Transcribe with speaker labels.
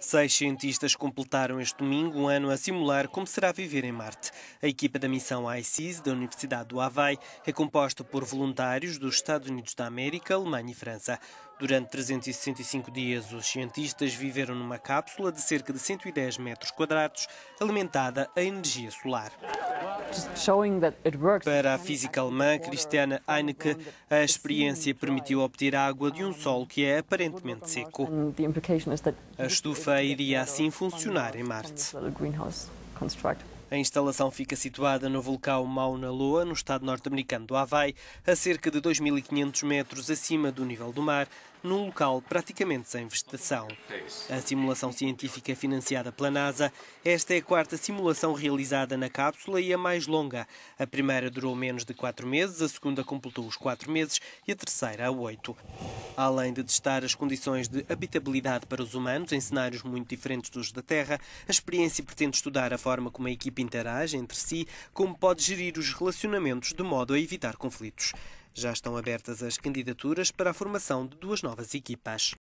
Speaker 1: Seis cientistas completaram este domingo um ano a simular como será viver em Marte. A equipa da missão ICES da Universidade do Havaí é composta por voluntários dos Estados Unidos da América, Alemanha e França. Durante 365 dias, os cientistas viveram numa cápsula de cerca de 110 metros quadrados, alimentada a energia solar. Para a física alemã Christiane Heinecke, a experiência permitiu obter água de um solo que é aparentemente seco. A estufa iria assim funcionar em Marte. A instalação fica situada no vulcão Mauna Loa, no estado norte-americano do Havaí, a cerca de 2.500 metros acima do nível do mar, num local praticamente sem vegetação. A simulação científica financiada pela NASA, esta é a quarta simulação realizada na cápsula e a mais longa. A primeira durou menos de quatro meses, a segunda completou os quatro meses e a terceira a oito. Além de testar as condições de habitabilidade para os humanos em cenários muito diferentes dos da Terra, a experiência pretende estudar a forma como a equipe interage entre si, como pode gerir os relacionamentos de modo a evitar conflitos. Já estão abertas as candidaturas para a formação de duas novas equipas.